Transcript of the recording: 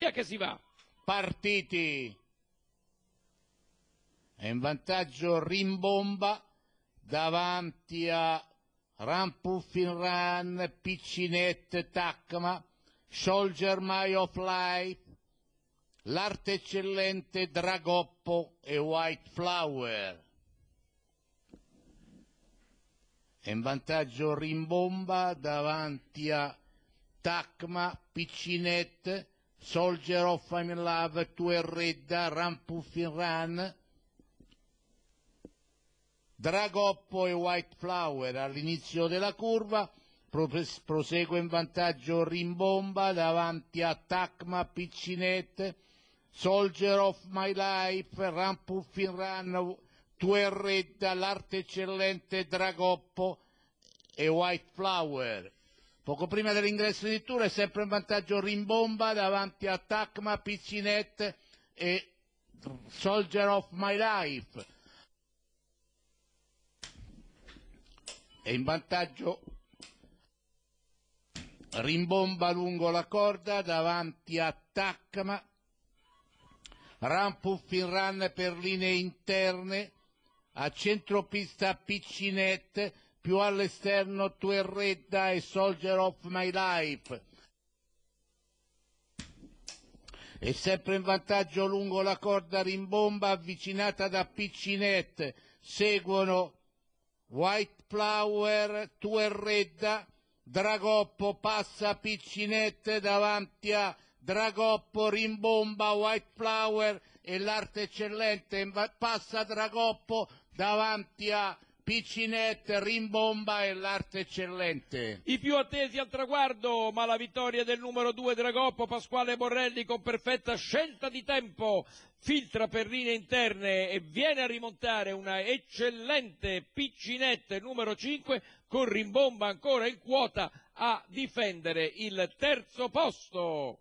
via che si va. Partiti. È in vantaggio Rimbomba davanti a Rampuffinran, Piccinette, Tacma, Soldier My of Life, l'arte eccellente Dragoppo e White Flower. È in vantaggio Rimbomba davanti a Tacma, Piccinette, Soldier of I'm in Love, Tu e Redda, Rampuffin Run, Dragoppo e White Flower all'inizio della curva, prosegue in vantaggio Rimbomba davanti a Tacma Piccinette, Soldier of My Life, Rampuffin Run, Tu Tuerretta, l'arte eccellente Dragoppo e White Flower. Poco prima dell'ingresso di Tura è sempre in vantaggio Rimbomba davanti a Tacma, Piccinet e Soldier of My Life. È in vantaggio Rimbomba lungo la corda davanti a Tacma, Rampuff in run per linee interne a centropista Piccinet più all'esterno tu Tuerretta e Soldier of My Life. E sempre in vantaggio lungo la corda rimbomba avvicinata da Piccinette. Seguono White Flower, tu Tuerretta, Dragoppo passa Piccinette davanti a Dragoppo, rimbomba White Flower e l'arte eccellente passa Dragoppo davanti a Piccinett, rimbomba e l'arte eccellente. I più attesi al traguardo, ma la vittoria del numero 2 Dragoppo, Pasquale Borrelli con perfetta scelta di tempo, filtra per linee interne e viene a rimontare una eccellente Piccinett numero 5 con rimbomba ancora in quota a difendere il terzo posto.